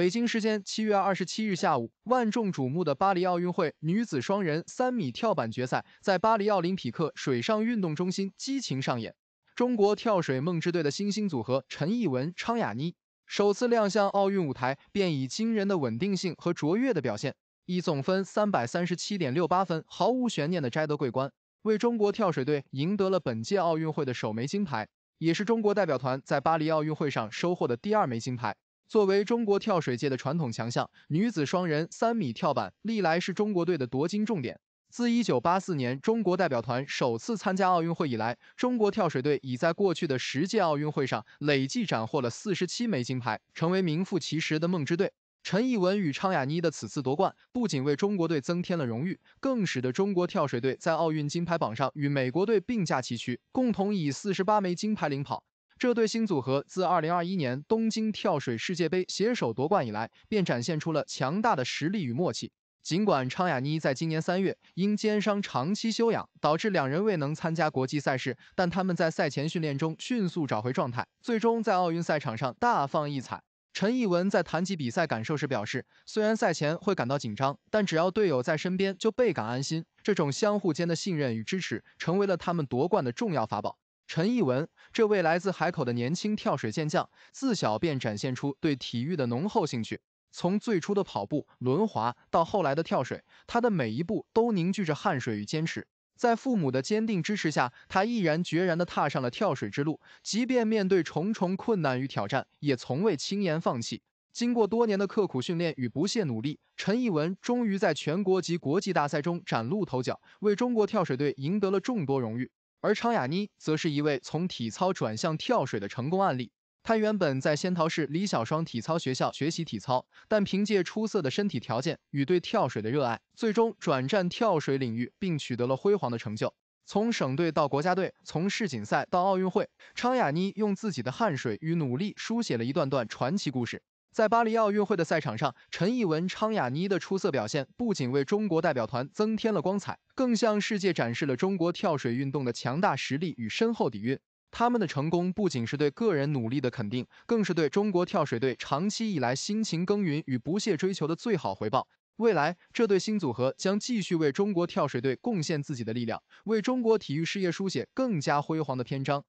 北京时间七月二十七日下午，万众瞩目的巴黎奥运会女子双人三米跳板决赛在巴黎奥林匹克水上运动中心激情上演。中国跳水梦之队的新兴组合陈艺文、昌雅妮首次亮相奥运舞台，便以惊人的稳定性和卓越的表现，以总分三百三十七点六八分，毫无悬念的摘得桂冠，为中国跳水队赢得了本届奥运会的首枚金牌，也是中国代表团在巴黎奥运会上收获的第二枚金牌。作为中国跳水界的传统强项，女子双人三米跳板历来是中国队的夺金重点。自1984年中国代表团首次参加奥运会以来，中国跳水队已在过去的十届奥运会上累计斩获了47枚金牌，成为名副其实的梦之队。陈艺文与昌雅妮的此次夺冠，不仅为中国队增添了荣誉，更使得中国跳水队在奥运金牌榜上与美国队并驾齐驱，共同以48枚金牌领跑。这对新组合自2021年东京跳水世界杯携手夺冠以来，便展现出了强大的实力与默契。尽管昌雅妮在今年三月因肩伤长期休养，导致两人未能参加国际赛事，但他们在赛前训练中迅速找回状态，最终在奥运赛场上大放异彩。陈艺文在谈及比赛感受时表示，虽然赛前会感到紧张，但只要队友在身边就倍感安心。这种相互间的信任与支持，成为了他们夺冠的重要法宝。陈艺文，这位来自海口的年轻跳水健将，自小便展现出对体育的浓厚兴趣。从最初的跑步、轮滑，到后来的跳水，他的每一步都凝聚着汗水与坚持。在父母的坚定支持下，他毅然决然地踏上了跳水之路，即便面对重重困难与挑战，也从未轻言放弃。经过多年的刻苦训练与不懈努力，陈艺文终于在全国及国际大赛中崭露头角，为中国跳水队赢得了众多荣誉。而昌雅妮则是一位从体操转向跳水的成功案例。她原本在仙桃市李小双体操学校学习体操，但凭借出色的身体条件与对跳水的热爱，最终转战跳水领域，并取得了辉煌的成就。从省队到国家队，从世锦赛到奥运会，昌雅妮用自己的汗水与努力书写了一段段传奇故事。在巴黎奥运会的赛场上，陈艺文、昌雅妮的出色表现不仅为中国代表团增添了光彩，更向世界展示了中国跳水运动的强大实力与深厚底蕴。他们的成功不仅是对个人努力的肯定，更是对中国跳水队长期以来辛勤耕耘与不懈追求的最好回报。未来，这对新组合将继续为中国跳水队贡献自己的力量，为中国体育事业书写更加辉煌的篇章。